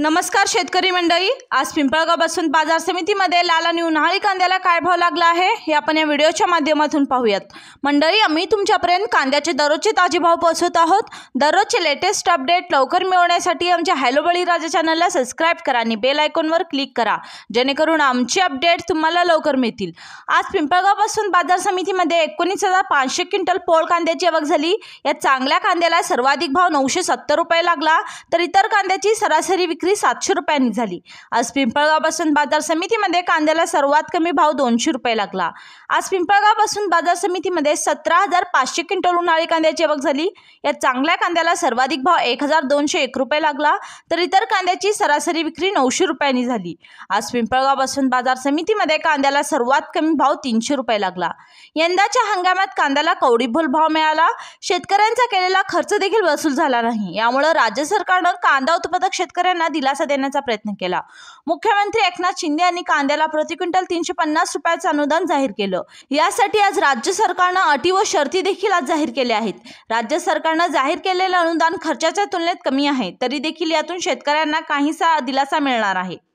नमस्कार शेतकरी मंडळी आज पिंपळगावपासून बाजार समितीमध्ये लाल आणि उन्हाळी कांद्याला काय भाव लागला आहे हे आपण या व्हिडिओच्या माध्यमातून पाहूयात मंडळी आम्ही तुमच्यापर्यंत कांद्याचे दररोजचे ताजे भाव पोहोचवत आहोत दररोजचे लेटेस्ट अपडेट लवकर मिळवण्यासाठी आमच्या हॅलो बळीराजा चॅनलला सबस्क्राईब करा आणि बेल आयकॉनवर क्लिक करा जेणेकरून आमचे अपडेट तुम्हाला लवकर मिळतील आज पिंपळगावपासून बाजार समितीमध्ये एकोणीस हजार पाचशे क्विंटल पोळ कांद्याची आवक झाली या चांगल्या कांद्याला सर्वाधिक भाव नऊशे सत्तर रुपये लागला तर इतर कांद्याची सरासरी विक्री विक्री सातशे रुपयांनी झाली आज पिंपळगाव बाजार समितीमध्ये कांद्याला सर्वात कमी भाव दोनशे रुपये लागला आज पिंपळगाव बसून बाजार समितीमध्ये सतरा हजार पाचशे क्विंटल उन्हाळी कांद्याची आवक झाली या चांगल्या कांद्याला सर्वाधिक भाव एक हजार दोनशे एक रुपये लागला तर इतर कांद्याची सरासरी विक्री नऊशे रुपयांनी झाली आज पिंपळगाव बाजार समितीमध्ये कांद्याला सर्वात कमी भाव तीनशे रुपये लागला यंदाच्या हंगामात कांद्याला कवडीभोल भाव मिळाला शेतकऱ्यांचा केलेला खर्च देखील वसूल झाला नाही यामुळे राज्य सरकारनं कांदा उत्पादक शेतकऱ्यांना दिलासा देण्याचा प्रयत्न केला मुख्यमंत्री एकनाथ शिंदे यांनी कांद्याला प्रति क्विंटल तीनशे पन्नास रुपयाचं अनुदान जाहीर केलं यासाठी आज राज्य सरकारनं अटी व शर्ती देखील आज जाहीर केल्या आहेत राज्य सरकारनं जाहीर केलेलं अनुदान खर्चाच्या तुलनेत कमी आहे तरी देखील यातून शेतकऱ्यांना काहीसा दिलासा मिळणार आहे